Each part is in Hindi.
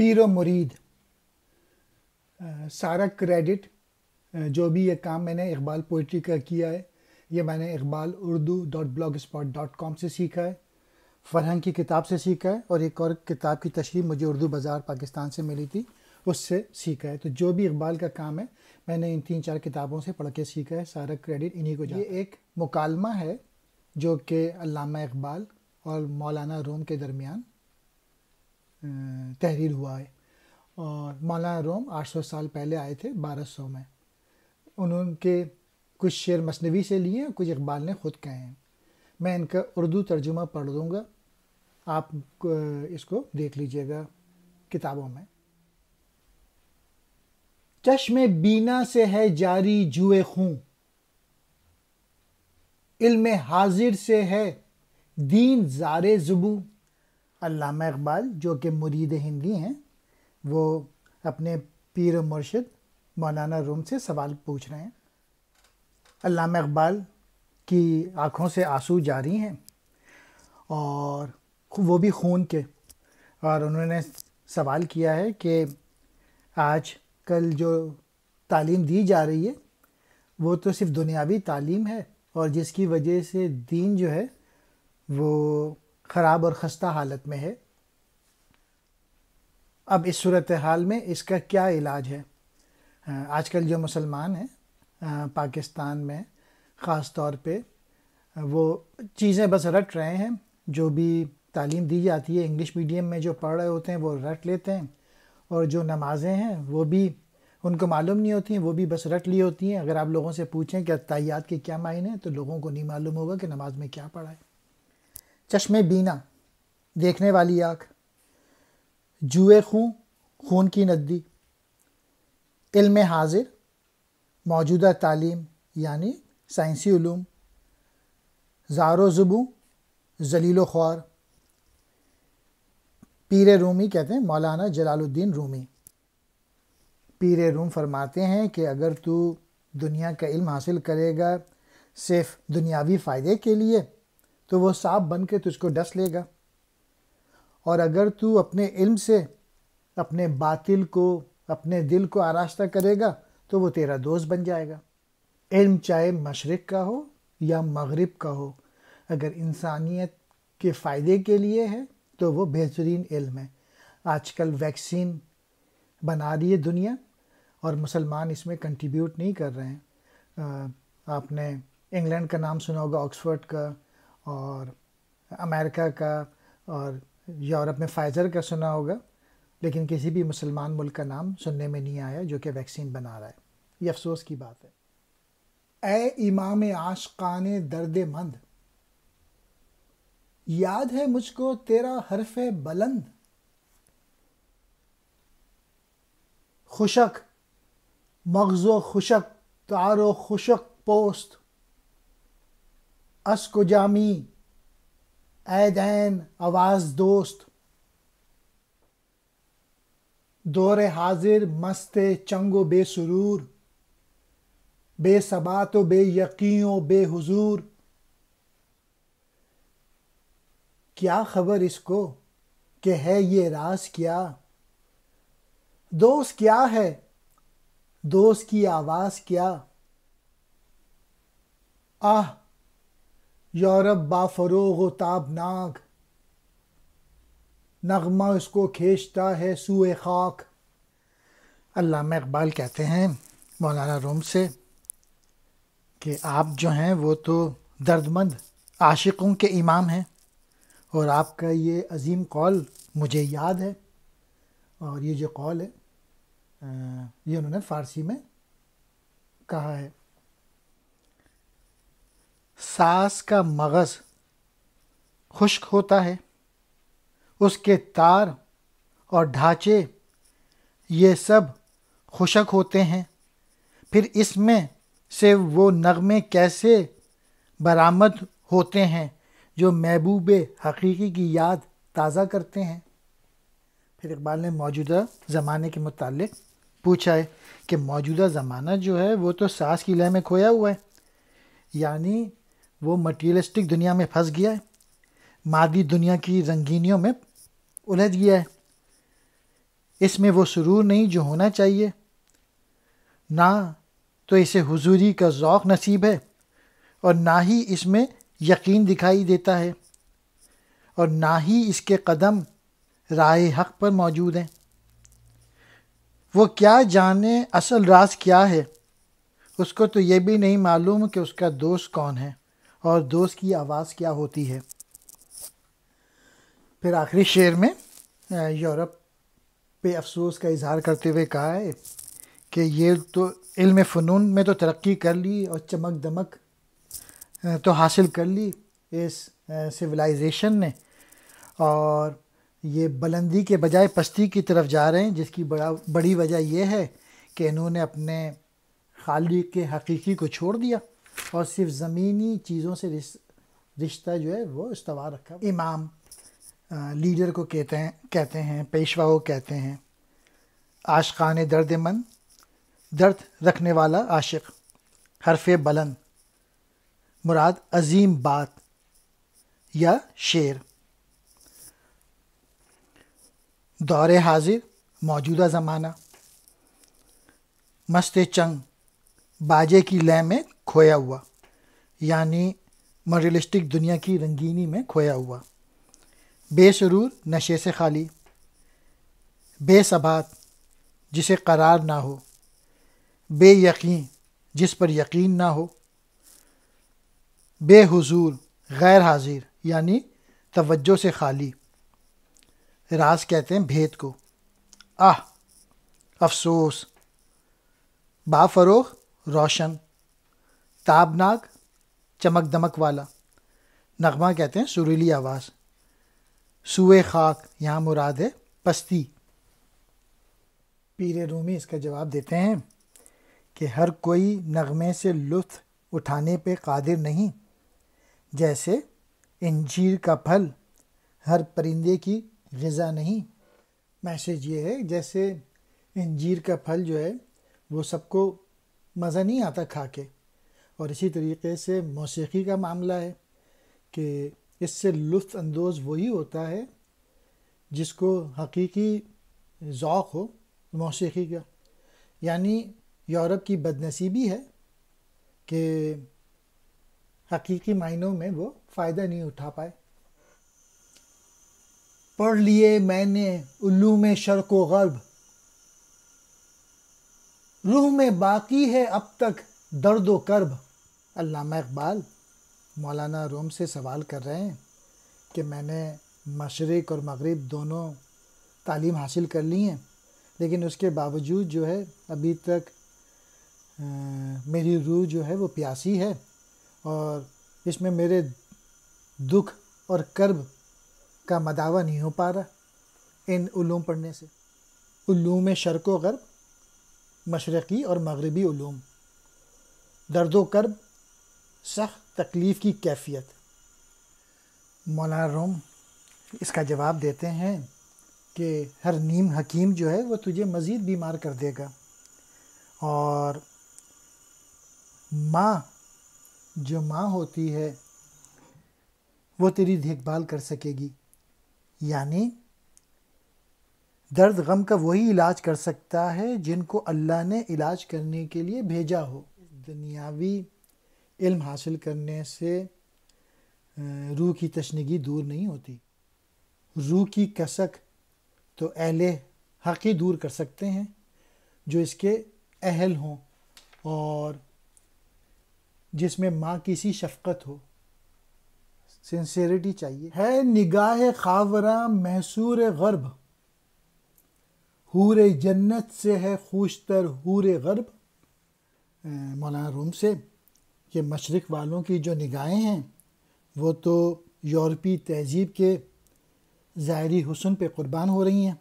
पीर मुरीद सारा क्रेडिट जो भी ये काम मैंने इकबाल पोइट्री का किया है ये मैंने Iqbal Urdu dot blog spot dot com से सीखा है फरहंग की किताब से सीखा है और एक और किताब की तशरी मुझे उर्दू बाज़ार पाकिस्तान से मिली थी उससे सीखा है तो जो भी इकबाल का काम है मैंने इन तीन चार किताबों से पढ़ के सीखा है सारा क्रेडिट इन्हीं को जाता ये एक मुकालमा है जो कि अलामा इकबाल और मौलाना रोम के दरमियान तहरीर हुआ है और मौलाना रोम 800 साल पहले आए थे 1200 में उन्होंने कुछ शेर मसनवी से लिए हैं कुछ इकबाल ने ख़ुद कहे हैं मैं इनका उर्दू तर्जुमा पढ़ दूँगा आप इसको देख लीजिएगा किताबों में चश्म बीना से है जारी जुए खूं इल्म हाजिर से है दीन जारे जुबू अल्लामा इकबाल जो कि मुरीद हिंदी हैं वो अपने पीर मुर्शद मौलाना रूम से सवाल पूछ रहे हैं अल्लामा इकबाल की आँखों से आंसू जारी हैं और वो भी खून के और उन्होंने सवाल किया है कि आज कल जो तालीम दी जा रही है वो तो सिर्फ दुनियावी तालीम है और जिसकी वजह से दीन जो है वो ख़राब और ख़स्ता हालत में है अब इस सूरत हाल में इसका क्या इलाज है आजकल जो मुसलमान हैं पाकिस्तान में ख़ास तौर पे वो चीज़ें बस रट रहे हैं जो भी तालीम दी जाती है इंग्लिश मीडियम में जो पढ़ रहे होते हैं वो रट लेते हैं और जो नमाजें हैं वो भी उनको मालूम नहीं होती हैं वो भी बस रट ली होती हैं अगर आप लोगों से पूछें कि तैयात के क्या मायने हैं तो लोगों को नहीं मालूम होगा कि नमाज में क्या पढ़ाएँ चश्मे बीना देखने वाली आँख जुए खूँ खून की नदी इल्म हाजिर मौजूदा तालीम यानी साइंसी ूम ज़ारो ज़ुबू जलील ख्वार पीर रूमी कहते हैं मौलाना जलालुद्दीन रूमी पीर रूम फरमाते हैं कि अगर तू दुनिया का इल्म हासिल करेगा सिर्फ दुनियावी फ़ायदे के लिए तो वो सांप बन के तुझको डस लेगा और अगर तू अपने इल्म से अपने बातिल को अपने दिल को आरास्ता करेगा तो वो तेरा दोस्त बन जाएगा इल्म चाहे मशरक़ का हो या मगरब का हो अगर इंसानियत के फ़ायदे के लिए है तो वो बेहतरीन इल्म है आजकल वैक्सीन बना रही है दुनिया और मुसलमान इसमें कंट्रीब्यूट नहीं कर रहे हैं आपने इंग्लैंड का नाम सुना होगा ऑक्सफोर्ड का और अमेरिका का और यूरोप में फाइज़र का सुना होगा लेकिन किसी भी मुसलमान मुल्क का नाम सुनने में नहीं आया जो कि वैक्सीन बना रहा है ये अफसोस की बात है ए इमाम आशकान दर्द मंद याद है मुझको तेरा हरफ बुलंद खुशक मगज़ो खुशक तारो खुशक पोस्त अस्कुजामी ऐदैन आवाज़ दोस्त दोरे हाजिर मस्त चंगो बेसुरूर बेसबात तो व बेयकीन बेहुजूर क्या खबर इसको कि है ये राज क्या दोस्त क्या है दोस्त की आवाज़ क्या आह यौरब बाफरोग ताबनाक नगमा उसको खींचता है सूए खाक अल्लाह इकबाल कहते हैं मौलाना रोम से कि आप जो हैं वो तो दर्दमंद आशिकों के इमाम हैं और आपका ये अजीम कॉल मुझे याद है और ये जो कौल है ये उन्होंने फ़ारसी में कहा है सांस का मगज़ खुश्क होता है उसके तार और ढांचे ये सब खुशक होते हैं फिर इसमें से वो नगमे कैसे बरामद होते हैं जो महबूब हकीकी की याद ताज़ा करते हैं फिर इकबाल ने मौजूदा ज़माने के मुतालिक पूछा है कि मौजूदा ज़माना जो है वो तो सांस की लय में खोया हुआ है यानी वो मटीरियलिस्टिक दुनिया में फंस गया है मादी दुनिया की रंगीनियों में उलझ गया है इसमें वो सुरूर नहीं जो होना चाहिए ना तो इसे हुजूरी का ज़ौक नसीब है और ना ही इसमें यकीन दिखाई देता है और ना ही इसके कदम राय हक पर मौजूद हैं वो क्या जाने असल राज क्या है उसको तो ये भी नहीं मालूम कि उसका दोस्त कौन है और दोस्त की आवाज़ क्या होती है फिर आखिरी शेर में यूरोप पे अफसोस का इजहार करते हुए कहा है कि ये तो इल्म फ़नून में तो तरक्की कर ली और चमक दमक तो हासिल कर ली इस सिविलाइजेशन ने और ये बुलंदी के बजाय पस्ती की तरफ जा रहे हैं जिसकी बड़ा बड़ी वजह यह है कि इन्होंने अपने खाली के हकीकी को छोड़ दिया और सिर्फ ज़मीनी चीज़ों से रिश्ता जो है वो इस्तवा रखा इमाम लीडर को कहते हैं कहते हैं पेशवा को कहते हैं आशान दर्द मन दर्द रखने वाला आशिक हरफ बलंद मुराद अजीम बात या शेर दौर हाजिर मौजूदा ज़माना मस्त चंग बाजे की लय में खोया हुआ यानी मरियलिस्टिक दुनिया की रंगीनी में खोया हुआ बेसरूर नशे से खाली बेसबात जिसे करार ना हो बेयकीन जिस पर यकीन ना हो बेहुजूर गैर हाजिर यानी तवज्जो से खाली राज कहते हैं भेद को आह अफसोस बाफरोग रोशन ताबनाक चमक दमक वाला नगमा कहते हैं सुरीली आवाज़ सूए खाक यहाँ मुराद है पस्ती पीर रूमी इसका जवाब देते हैं कि हर कोई नगमे से लुत्फ़ उठाने पे कादिर नहीं जैसे इंजीर का फल हर परिंदे की गज़ा नहीं मैसेज ये है जैसे इंजीर का फल जो है वो सबको मज़ा नहीं आता खा के और इसी तरीके से मौसीकी का मामला है कि इससे लुफानंदोज़ अंदोज़ वही होता है जिसको हकीकी ओक़ हो मौसीकी का यानी यूरोप की बदनसीबी है कि हकीकी मायनों में वो फ़ायदा नहीं उठा पाए पढ़ लिए मैंने उल्लू में शर्क व गर्ब रूह में बाकी है अब तक दर्द व कर्ब अल्लामा इकबाल मौलाना रोम से सवाल कर रहे हैं कि मैंने मशरक़ और मगरब दोनों तालीम हासिल कर ली हैं लेकिन उसके बावजूद जो है अभी तक आ, मेरी रूह जो है वो प्यासी है और इसमें मेरे दुख और कर्ब का मदावा नहीं हो पा रहा इन उलूम पढ़ने से उलूम शर्क व गर्ब मशरक़ी और मगरबी उलूम दर्द व कर्ब सख्त तकलीफ़ की कैफियत मौलाना रोम इसका जवाब देते हैं कि हर नीम हकीम जो है वो तुझे मज़ीद बीमार कर देगा और माँ जो माँ होती है वो तेरी देखभाल कर सकेगी यानी दर्द गम का वही इलाज कर सकता है जिनको अल्लाह ने इलाज करने के लिए भेजा हो दुनियावी इल्म हासिल करने से रूह की तशनगी दूर नहीं होती रूह की कसक तो अहले हक़ ही दूर कर सकते हैं जो इसके अहल हों और जिसमें माँ की सी शफकत हो सिंसेरिटी चाहिए है निगाह खावरा महसूर गर्ब हूर जन्नत से है खूशतर हूर गर्ब मौलाना रूम से कि मशरक़ वालों की जो निगाहें हैं वो तो यूरोपी तहजीब के ज़ाहरी हुसन पे क़ुरबान हो रही हैं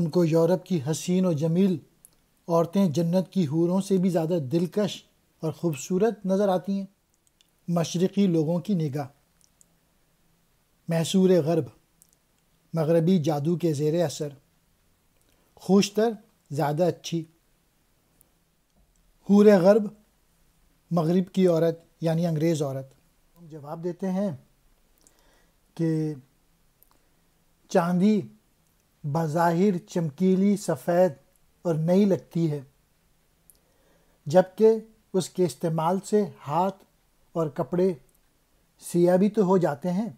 उनको यूरोप की हसीन और जमील औरतें जन्नत की हूरों से भी ज़्यादा दिलकश और ख़ूबसूरत नज़र आती हैं मशरक़ी लोगों की निगाह मैसूर गर्ब मगरबी जादू के ज़ेर असर खूशतर ज़्यादा अच्छी हूर गर्भ मगरब की औरत यानी अंग्रेज़ औरत हम जवाब देते हैं कि चांदी बाहिर चमकीली सफ़ेद और नई लगती है जबकि उसके इस्तेमाल से हाथ और कपड़े सिया भी तो हो जाते हैं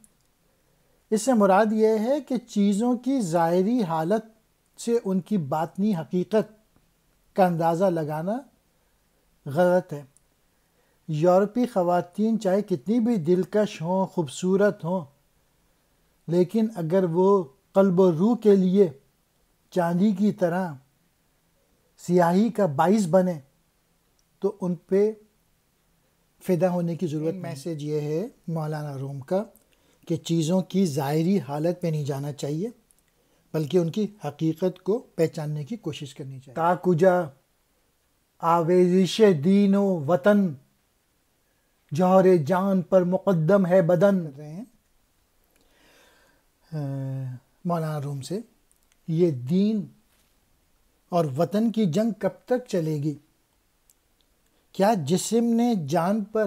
इससे मुराद ये है कि चीज़ों की ज़ाहरी हालत से उनकी बातनी हकीकत का अंदाज़ा लगाना गलत है यूरोपी ख़वातीन चाहे कितनी भी दिलकश हों ख़ूबसूरत हों लेकिन अगर वो कल्ब रूह के लिए चांदी की तरह सियाही का बाइस बने तो उन पे फिदा होने की ज़रूरत मैसेज ये है मौलाना रोम का कि चीज़ों की ज़ाहरी हालत में नहीं जाना चाहिए बल्कि उनकी हकीकत को पहचानने की कोशिश करनी चाहिए काकुजा आवेजिश दीनो वतन जहर जान पर मुकदम है बदन रहे हैं मौलाना रूम से ये दीन और वतन की जंग कब तक चलेगी क्या जिस्म ने जान पर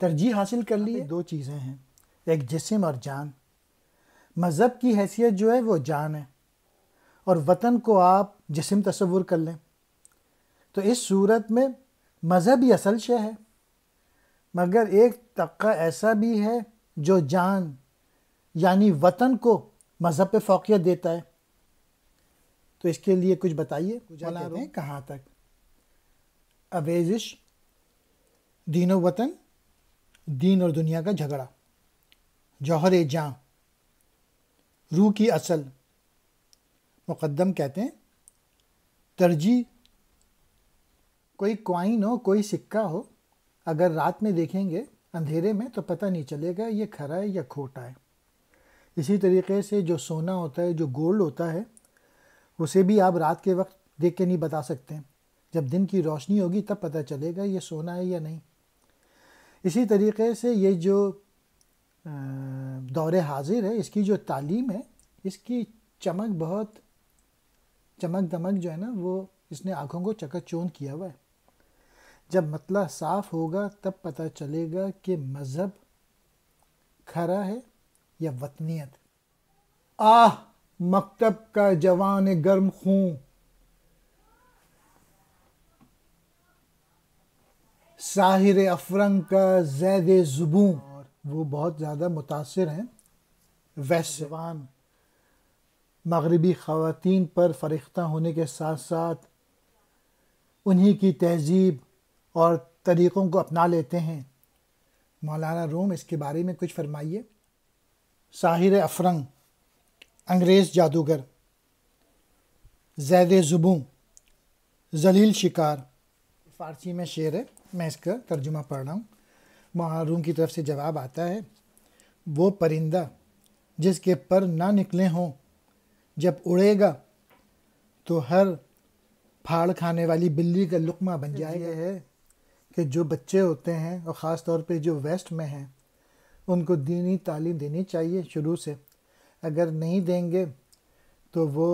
तरजीह हासिल कर ली है दो चीज़ें हैं एक जिस्म और जान मज़हब की हैसियत जो है वो जान है और वतन को आप जिस्म तस्वुर कर लें तो इस सूरत में मज़हब ही असल शे है मगर एक तबका ऐसा भी है जो जान यानी वतन को मज़हब पे फोकियत देता है तो इसके लिए कुछ बताइए हैं कहाँ तक अवेजिश दीन वतन दीन और दुनिया का झगड़ा जौहर जहाँ रूह की असल मुकदम कहते हैं तरजीह कोई क्वाइन हो कोई सिक्का हो अगर रात में देखेंगे अंधेरे में तो पता नहीं चलेगा ये खरा है या खोटा है इसी तरीके से जो सोना होता है जो गोल्ड होता है उसे भी आप रात के वक्त देख के नहीं बता सकते जब दिन की रोशनी होगी तब पता चलेगा ये सोना है या नहीं इसी तरीके से ये जो दौर हाजिर है इसकी जो तालीम है इसकी चमक बहुत चमक दमक जो है ना वो इसने आँखों को चकचौंध किया हुआ है जब मतला साफ होगा तब पता चलेगा कि मज़हब खरा है या वतनीत आह मकतब का जवान गर्म खूं साहिर अफरंग का जैद ज़ुबू और वो बहुत ज़्यादा मुतासर हैं वेस्ट मगरबी खातन पर फरिख्ता होने के साथ साथ उन्हीं की तहजीब और तरीक़ों को अपना लेते हैं मौलाना रूम इसके बारे में कुछ फरमाइए साहिर अफरंग अंग्रेज़ जादूगर जैद ज़ुबू जलील शिकार फ़ारसी में शेर है मैं इसका तर्जुमा पढ़ रहा हूँ मौलाना रूम की तरफ से जवाब आता है वो परिंदा जिसके पर ना निकले हों जब उड़ेगा तो हर फाड़ खाने वाली बिल्ली का लुकमा बन जाएगा है कि जो बच्चे होते हैं और ख़ास तौर पे जो वेस्ट में हैं उनको दीनी तालीम देनी चाहिए शुरू से अगर नहीं देंगे तो वो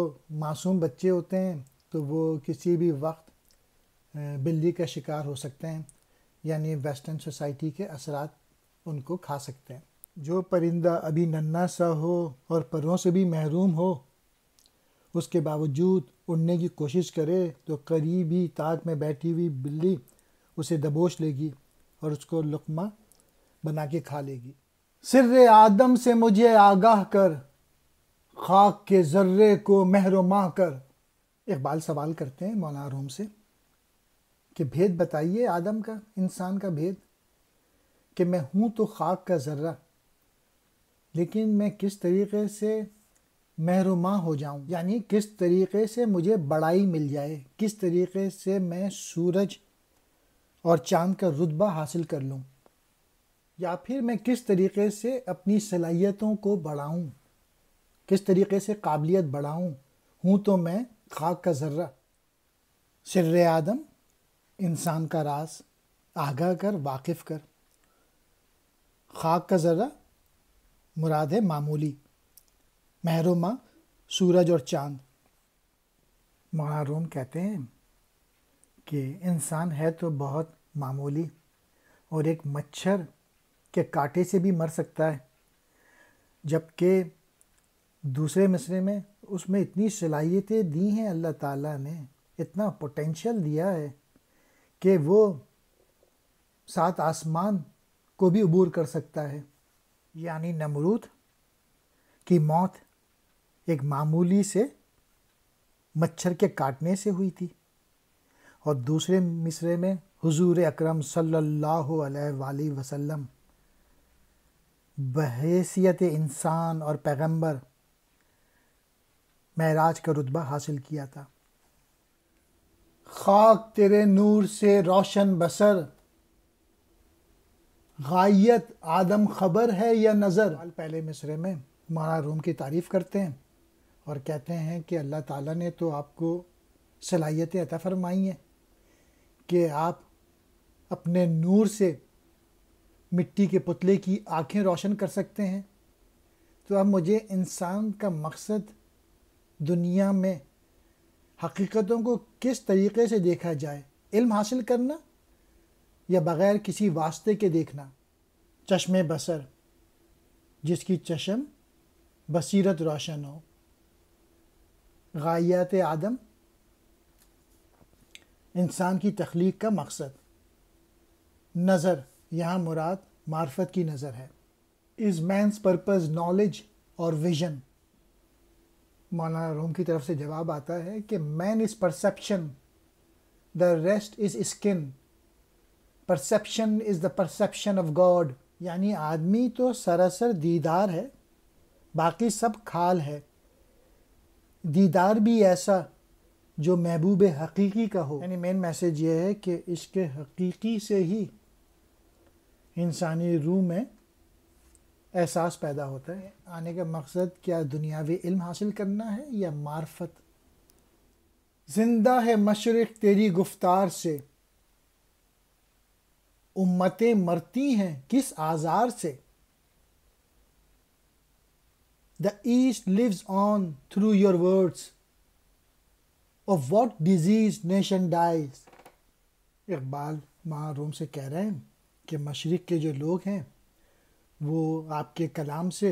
मासूम बच्चे होते हैं तो वो किसी भी वक्त बिल्ली का शिकार हो सकते हैं यानी वेस्टर्न सोसाइटी के असरात उनको खा सकते हैं जो परिंदा अभी नन्ना सा हो और परों से भी महरूम हो उसके बावजूद उड़ने की कोशिश करे तो करीबी ताक में बैठी हुई बिल्ली उसे दबोच लेगी और उसको लुकमा बना के खा लेगी सिर आदम से मुझे आगाह कर खाक के जर्रे को महरुमा कर इकबाल सवाल करते हैं मौलाना रूम से कि भेद बताइए आदम का इंसान का भेद कि मैं हूँ तो खाक का जर्रा लेकिन मैं किस तरीके से महरुमा हो जाऊं यानी किस तरीके से मुझे बड़ाई मिल जाए किस तरीके से मैं सूरज और चांद का रुतबा हासिल कर लूँ या फिर मैं किस तरीके से अपनी सलाहियतों को बढ़ाऊँ किस तरीके से काबिलियत बढ़ाऊँ हूँ तो मैं खाक का जर्रा सिर आदम इंसान का राज आगाह कर वाकिफ कर खाक का जर्रा मुराद है मामूली महरुमा सूरज और चांद महारूम कहते हैं कि इंसान है तो बहुत मामूली और एक मच्छर के काटे से भी मर सकता है जबकि दूसरे मिसरे में उसमें इतनी सलाहियतें दी हैं अल्लाह ताला ने इतना पोटेंशियल दिया है कि वो सात आसमान को भी अबूर कर सकता है यानी नमरूद की मौत एक मामूली से मच्छर के काटने से हुई थी और दूसरे मिसरे में हुजूर अकरम सल्लल्लाहु अलैहि वसल्लम बहसीत इंसान और पैगंबर महराज का रुतबा हासिल किया था खाक तेरे नूर से रोशन बसर गायत आदम खबर है या नज़र पहले मिसरे में मारा रूम की तारीफ़ करते हैं और कहते हैं कि अल्लाह ताला ने तो आपको सलाहियतें अता फरमाई हैं कि आप अपने नूर से मिट्टी के पुतले की आंखें रोशन कर सकते हैं तो अब मुझे इंसान का मकसद दुनिया में हकीकतों को किस तरीके से देखा जाए इल्म हासिल करना या बग़ैर किसी वास्ते के देखना चश्मे बसर जिसकी चशम बसीरत रोशन हो गायत आदम इंसान की तख्लीक का मकसद नज़र यहाँ मुराद मार्फत की नज़र है इज़ मैंस पर्पज़ नॉलेज और विजन मौलाना रोम की तरफ से जवाब आता है कि man is perception the rest is skin perception is the perception of God यानी आदमी तो सरासर दीदार है बाकी सब खाल है दीदार भी ऐसा जो महबूब हकीकी का हो यानी मेन मैसेज ये है कि इसके हकीकी से ही इंसानी रूह में एहसास पैदा होता है आने का मकसद क्या दुनियावी इल्म हासिल करना है या मार्फत जिंदा है मशरक तेरी गुफ्तार से उम्मतें मरती हैं किस आज़ार से the east lives on through your words of what disease nation dies Iqbal माँ रोम से कह रहे हैं कि मशरक़ के जो लोग हैं वो आपके कलाम से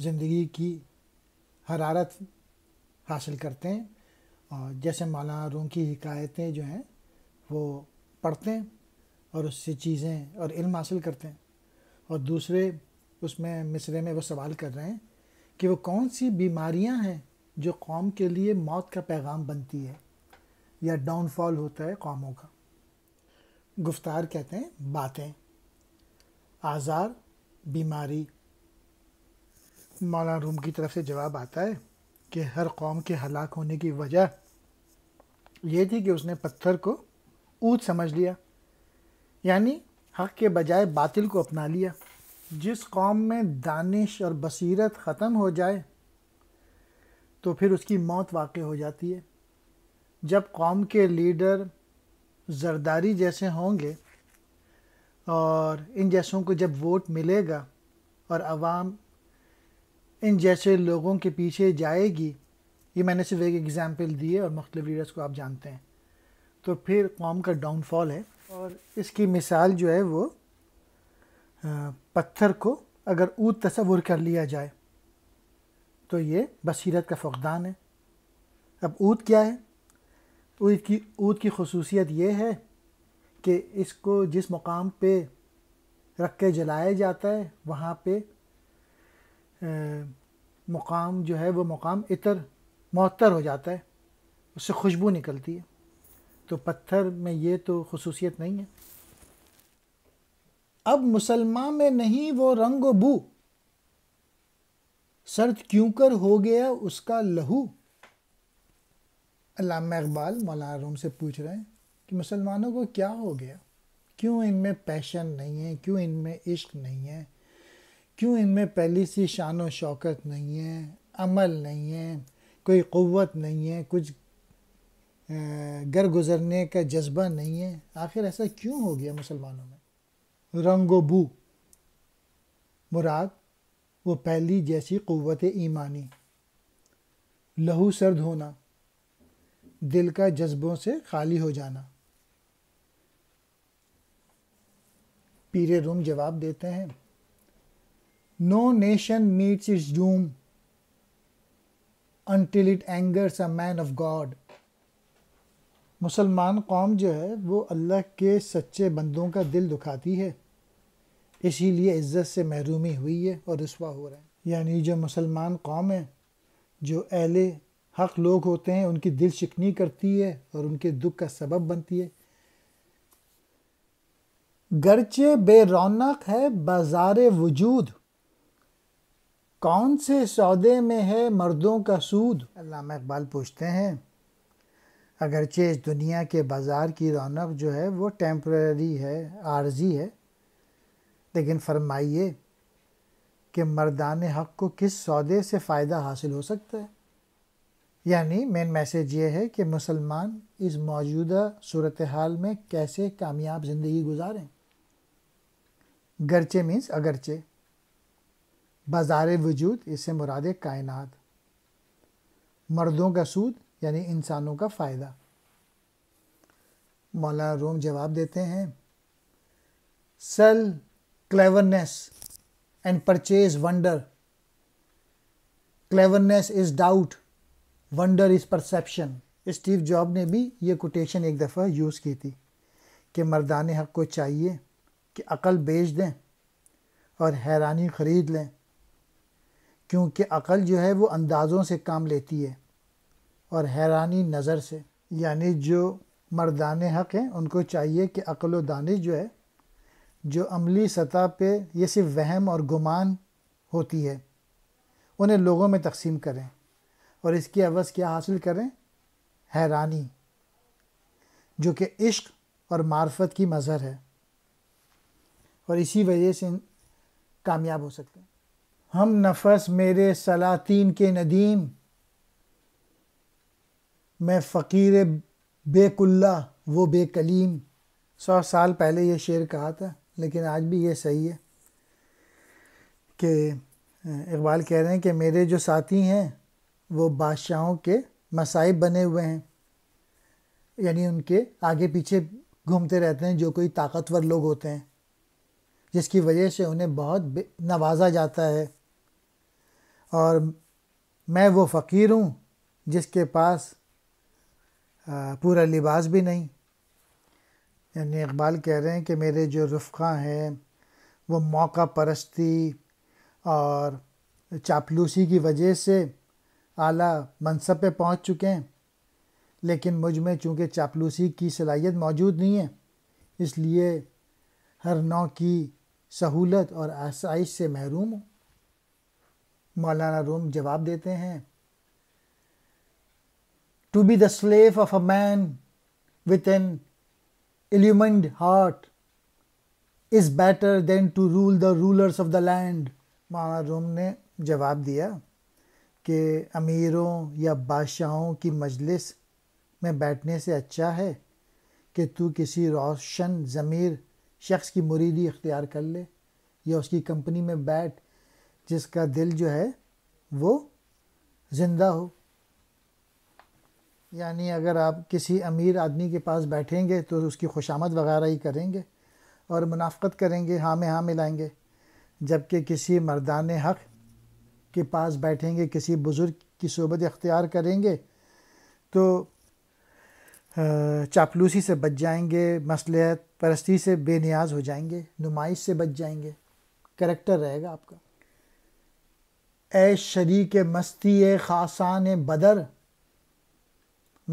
ज़िंदगी की हरारत हासिल करते हैं और जैसे मौलाना रूम की हिकायतें जो हैं वो पढ़ते हैं और उससे चीज़ें और इल्म हासिल करते हैं और दूसरे उसमें मिसरे में वो सवाल कर रहे हैं कि वो कौन सी बीमारियां हैं जो कौम के लिए मौत का पैगाम बनती है या डाउनफॉल होता है कौमों का गुफ्तार कहते हैं बातें आज़ार बीमारी मौलाना रूम की तरफ से जवाब आता है कि हर कौम के हलाक होने की वजह यह थी कि उसने पत्थर को ऊँच समझ लिया यानी हक के बजाय बातिल को अपना लिया जिस कौम में दानिश और बसीरत ख़त्म हो जाए तो फिर उसकी मौत वाक़ हो जाती है जब कौम के लीडर जरदारी जैसे होंगे और इन जैसों को जब वोट मिलेगा और आवाम इन जैसे लोगों के पीछे जाएगी ये मैंने सिर्फ एक एग्ज़ाम्पल दिए और मुख्तलिफ लीडर्स को आप जानते हैं तो फिर कौम का डाउनफॉल है और इसकी मिसाल जो है वो पत्थर को अगर ऊद तस्वुर कर लिया जाए तो ये बसीरत का फ़ुकदान है अब ऊद क्या है ऊद की ऊद की खसूसियत ये है कि इसको जिस मुकाम पे रख के जलाया जाता है वहाँ पे मुक़ाम जो है वो मकाम इतर मअतर हो जाता है उससे खुशबू निकलती है तो पत्थर में ये तो खसूसियत नहीं है अब मुसलमान में नहीं वो रंग बू सर्द क्यों कर हो गया उसका लहू अलामा इकबाल मौलाना रूम से पूछ रहे हैं कि मुसलमानों को क्या हो गया क्यों इनमें पैशन नहीं है क्यों इनमें इश्क नहीं है क्यों इनमें पहली सी शान और शौकत नहीं है अमल नहीं है कोई क़वत नहीं है कुछ गर गुज़रने का जज्बा नहीं है आखिर ऐसा क्यों हो गया मुसलमानों में बू मुराद वो पहली जैसी क़वत ईमानी लहू सर्द होना दिल का जज्बों से खाली हो जाना पीर रूम जवाब देते हैं no nation meets its doom until it angers a man of God मुसलमान कौम जो है वो अल्लाह के सच्चे बंदों का दिल दुखाती है इसीलिए इज़्ज़त से महरूमी हुई है और रसवा हो रहा है यानी जो मुसलमान कौम है जो अहले हक लोग होते हैं उनकी दिल शिकनी करती है और उनके दुख का सबब बनती है गरचे रौनक है बाजार वजूद कौन से सौदे में है मर्दों का सूद अल्लाह इकबाल पूछते हैं अगरचे इस दुनिया के बाज़ार की रौनक जो है वो टेम्प्रेरी है आर्जी है लेकिन फरमाइए कि मर्दान हक को किस सौदे से फ़ायदा हासिल हो सकता है यानी मेन मैसेज ये है कि मुसलमान इस मौजूदा सूरत हाल में कैसे कामयाब ज़िंदगी गुजारें गरचे मीन्स अगरचे बाजार वजूद इससे मुराद कायनात मर्दों का सूद यानी इंसानों का फ़ायदा मौलाना रोम जवाब देते हैं sell cleverness and purchase wonder cleverness is doubt wonder is perception Steve Jobs ने भी ये कोटेशन एक दफ़ा यूज़ की थी कि मर्दान हक को चाहिए कि अकल बेच दें और हैरानी ख़रीद लें क्योंकि अकल जो है वो अंदाज़ों से काम लेती है और हैरानी नज़र से यानी जो मर्दान हक हैं उनको चाहिए कि अकल व दानिश जो है जो अमली सतह पे ये सिर्फ वहम और गुमान होती है उन्हें लोगों में तकसीम करें और इसकी अवस क्या हासिल करें हैरानी जो कि इश्क और मार्फत की मज़हर है और इसी वजह से कामयाब हो सकते हैं हम नफस मेरे सलातीन के नदीम मैं फ़कीर बेकुल्ला वो बेकलीम सौ साल पहले ये शेर कहा था लेकिन आज भी ये सही है कि इकबाल कह रहे हैं कि मेरे जो साथी हैं वो बादशाहों के मसाइब बने हुए हैं यानी उनके आगे पीछे घूमते रहते हैं जो कोई ताकतवर लोग होते हैं जिसकी वजह से उन्हें बहुत नवाजा जाता है और मैं वो फ़कीर हूँ जिसके पास पूरा लिबास भी नहीं यानी इकबाल कह रहे हैं कि मेरे जो रुफ़ा हैं वो मौका परस्ती और चापलूसी की वजह से आला मनसब पे पहुंच चुके हैं लेकिन मुझ में चूँकि चापलूसी की सलाहियत मौजूद नहीं है इसलिए हर नौ की सहूलत और आसाइश से महरूम हूँ मौलाना रोम जवाब देते हैं to be the slave of a man with an illumined heart is better than to rule the rulers of the land Maulana Rumi ने जवाब दिया कि अमीरों या बादशाहों की मजलिस में बैठने से अच्छा है कि तू किसी रोशन ज़मीर शख्स की मुरीदी इख्तियार कर ले या उसकी कंपनी में बैठ जिसका दिल जो है वो ज़िंदा हो यानी अगर आप किसी अमीर आदमी के पास बैठेंगे तो उसकी खुशामद वगैरह ही करेंगे और मुनाफ़त करेंगे हाँ में हाँ मिलाएंगे जबकि किसी मर्दान हक़ के पास बैठेंगे किसी बुज़ुर्ग की सोबत इख्तियार करेंगे तो चापलूसी से बच जाएंगे मसलहत परस्ती से बेनियाज हो जाएंगे नुमाइश से बच जाएंगे करैक्टर रहेगा आपका ए शरीक मस्ती खासान बदर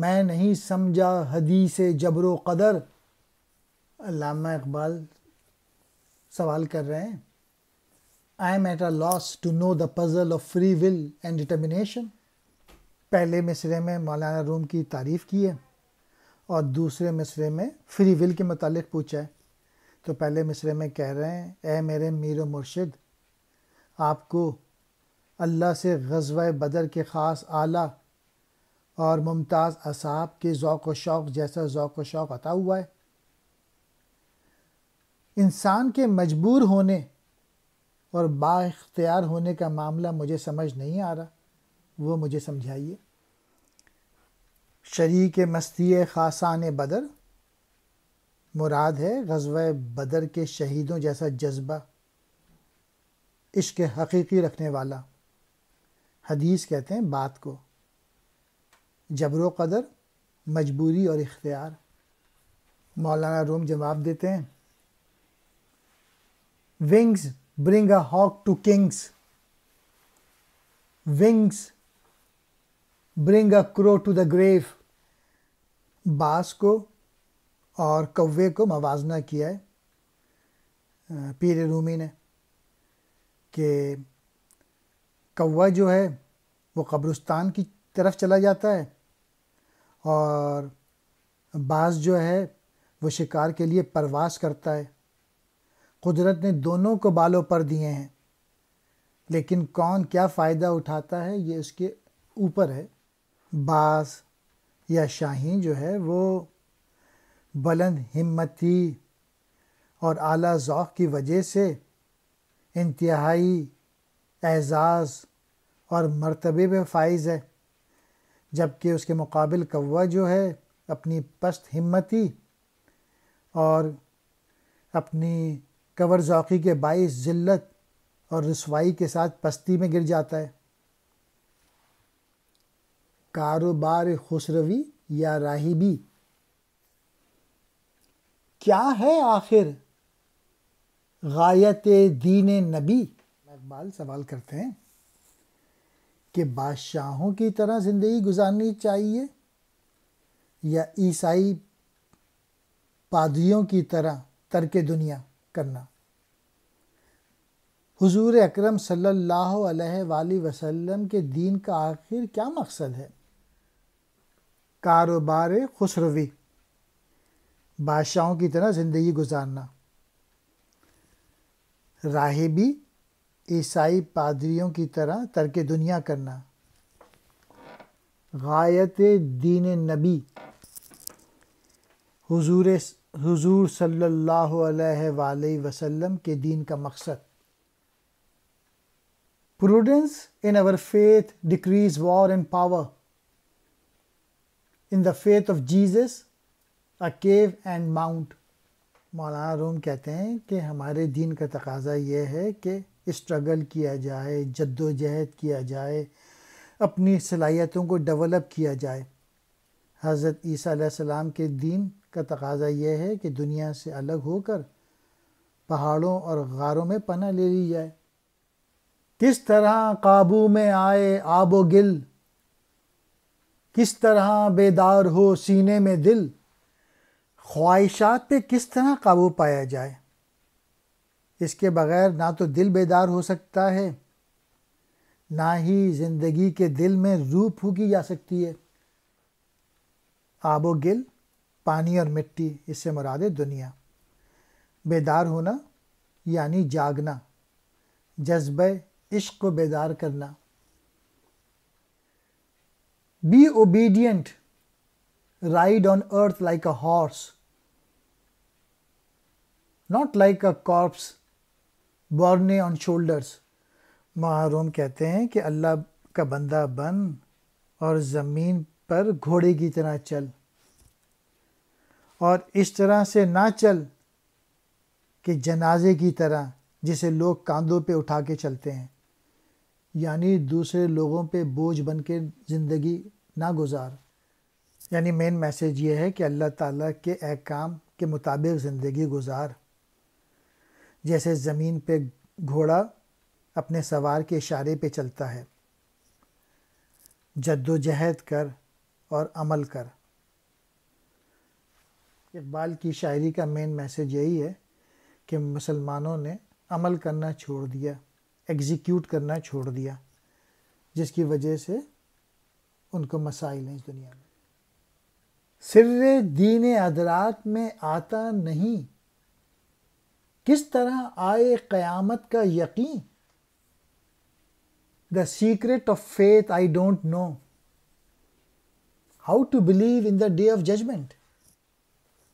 मैं नहीं समझा हदीस जबरो कदर अमामा इकबाल सवाल कर रहे हैं I am at a loss to know the puzzle of free will and determination पहले मिसरे में मौलाना रूम की तारीफ़ की है और दूसरे मिसरे में फ्री विल के मतलब पूछा है तो पहले मिसरे में कह रहे हैं ए मेरे मीर मुर्शिद आपको अल्लाह से गजवा बदर के ख़ास आला और मुमताज़ असाब के ओक़ व शौक़ जैसा ओक़ व शौक़ अता हुआ है इंसान के मजबूर होने और बाख्तियार होने का मामला मुझे समझ नहीं आ रहा वो मुझे समझाइए शरीक मस्ती खासान बदर मुराद है गजब बदर के शहीदों जैसा जज्बा इश्क हकीकी रखने वाला हदीस कहते हैं बात को जबर कदर मजबूरी और इख्तियार मौलाना रोम जवाब देते हैं wings bring a hawk to kings. Wings, bring a crow to the grave. बास को और कौवे को मवाजना किया है पीर रूमी ने कि कौवा जो है वो कब्रिस्तान की तरफ चला जाता है और बास जो है वो शिकार के लिए परवास करता है कुदरत ने दोनों को बालों पर दिए हैं लेकिन कौन क्या फ़ायदा उठाता है ये उसके ऊपर है बास या शाहीन जो है वो बुलंद हिम्मती और आला ज़ौक़ की वजह से इंतहाई एज़ाज़ और मरतबे में फाइज है जबकि उसके मुकाबल कौवा जो है अपनी पस्त हिम्मती और अपनी कवर जौकी के बाईस ज़िल्लत और रसवाई के साथ पस्ती में गिर जाता है कारोबार खुसरवी या राहिबी क्या है आखिर गायत दीन नबी इकबाल सवाल करते हैं कि बादशाहों की तरह ज़िंदगी गुजारनी चाहिए या ईसाई पादियों की तरह तर्क दुनिया करना हुजूर अकरम सल्लल्लाहु अलैहि वसल्लम के दीन का आखिर क्या मकसद है कारोबार खुसरवी बादशाहों की तरह ज़िंदगी गुजारना राहिबी ईसाई पादरियों की तरह तर्क दुनिया करना गायत दीन नबी हुजूर हुजूर सल्लल्लाहु अलैहि वसल्लम के दीन का मकसद prudence in our faith decrees war and power in the faith of Jesus a cave and mount Maulana Rumi कहते हैं कि हमारे दीन का तकाजा यह है कि स्ट्रगल किया जाए जद्दोजहद किया जाए अपनी सलाहियतों को डेवलप किया जाए हज़रत ईसी के दीन का तकाजा यह है कि दुनिया से अलग होकर पहाड़ों और गारों में पना ले ली जाए किस तरह काबू में आए आबो गिल किस तरह बेदार हो सीने में दिल ख्वाहिशात पे किस तरह काबू पाया जाए इसके बगैर ना तो दिल बेदार हो सकता है ना ही ज़िंदगी के दिल में रूह फूकी जा सकती है आबो गिल पानी और मिट्टी इससे मुराद है दुनिया बेदार होना यानी जागना जज्ब इश्क को बेदार करना be obedient ride on earth like a horse not like a corpse borne on shoulders महारूम कहते हैं कि अल्लाह का बंदा बन और ज़मीन पर घोड़े की तरह चल और इस तरह से ना चल कि जनाजे की तरह जिसे लोग कांधों पे उठा के चलते हैं यानी दूसरे लोगों पे बोझ बन के ज़िंदगी ना गुजार यानी मेन मैसेज ये है कि अल्लाह ताला के अहकाम के मुताबिक ज़िंदगी गुजार जैसे ज़मीन पे घोड़ा अपने सवार के इशारे पे चलता है जद्दोजहद कर और अमल कर इकबाल की शायरी का मेन मैसेज यही है कि मुसलमानों ने अमल करना छोड़ दिया एग्जीक्यूट करना छोड़ दिया जिसकी वजह से उनको मसाइल हैं इस दुनिया में सिर दीन अदराक में आता नहीं किस तरह आए क़यामत का यकीन the secret of faith I don't know how to believe in the day of judgment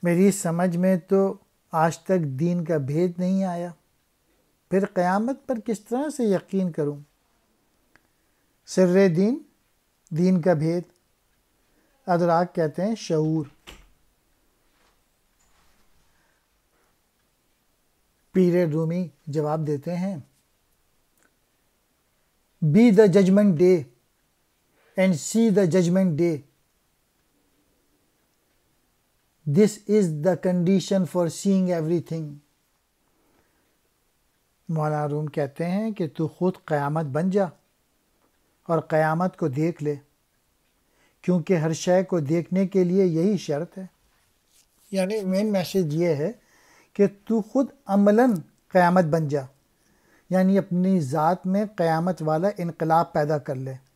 मेरी समझ में तो आज तक दीन का भेद नहीं आया फिर क़यामत पर किस तरह से यकीन करूं? सर दीन दीन का भेद अदराक कहते हैं शूर पीर रूमी जवाब देते हैं be the judgment day and see the judgment day this is the condition for seeing everything. Maulana Rumi कहते हैं कि तू खुद क़यामत बन जा और क़यामत को देख ले क्योंकि हर शय को देखने के लिए यही शर्त है यानी मेन मैसेज ये है कि तू खुद अमलन क़यामत बन जा यानी अपनी ज़ात में क़यामत वाला इनकलाब पैदा कर ले